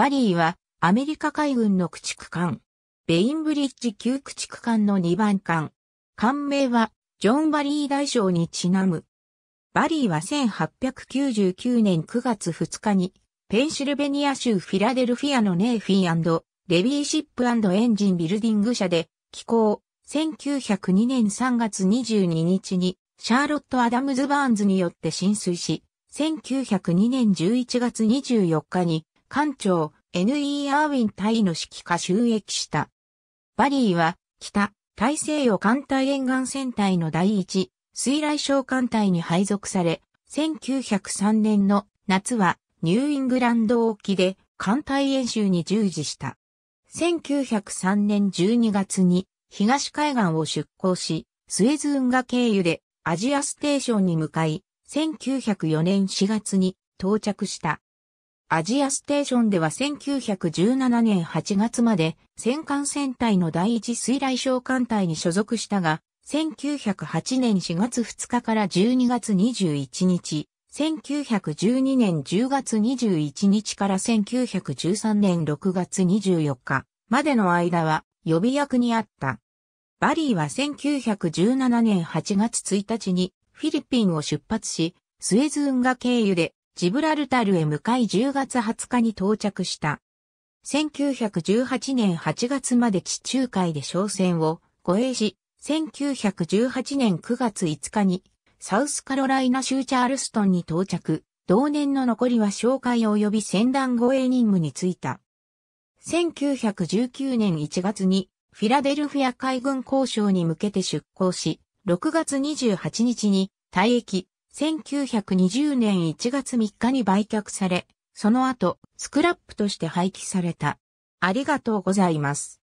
バリーはアメリカ海軍の駆逐艦。ベインブリッジ級駆逐艦の2番艦。艦名はジョン・バリー大将にちなむ。バリーは1899年9月2日にペンシルベニア州フィラデルフィアのネーフィーレビーシップエンジンビルディング社で寄港。1902年3月22日にシャーロット・アダムズ・バーンズによって浸水し、1902年11月24日に艦長 N.E. アーウィン隊の指揮下収益した。バリーは、北、大西洋艦隊沿岸戦隊の第一、水雷小艦隊に配属され、1903年の夏はニューイングランド沖で艦隊演習に従事した。1903年12月に東海岸を出港し、スエズ運河経由でアジアステーションに向かい、1904年4月に到着した。アジアステーションでは1917年8月まで戦艦戦隊の第一水雷小艦隊に所属したが、1908年4月2日から12月21日、1912年10月21日から1913年6月24日までの間は予備役にあった。バリーは1917年8月1日にフィリピンを出発し、スエズ運河経由でジブラルタルへ向かい10月20日に到着した。1918年8月まで地中海で商船を護衛し、1918年9月5日にサウスカロライナ州チャールストンに到着、同年の残りは紹介及び船団護衛任務に就いた。1919年1月にフィラデルフィア海軍交渉に向けて出港し、6月28日に退役、1920年1月3日に売却され、その後、スクラップとして廃棄された。ありがとうございます。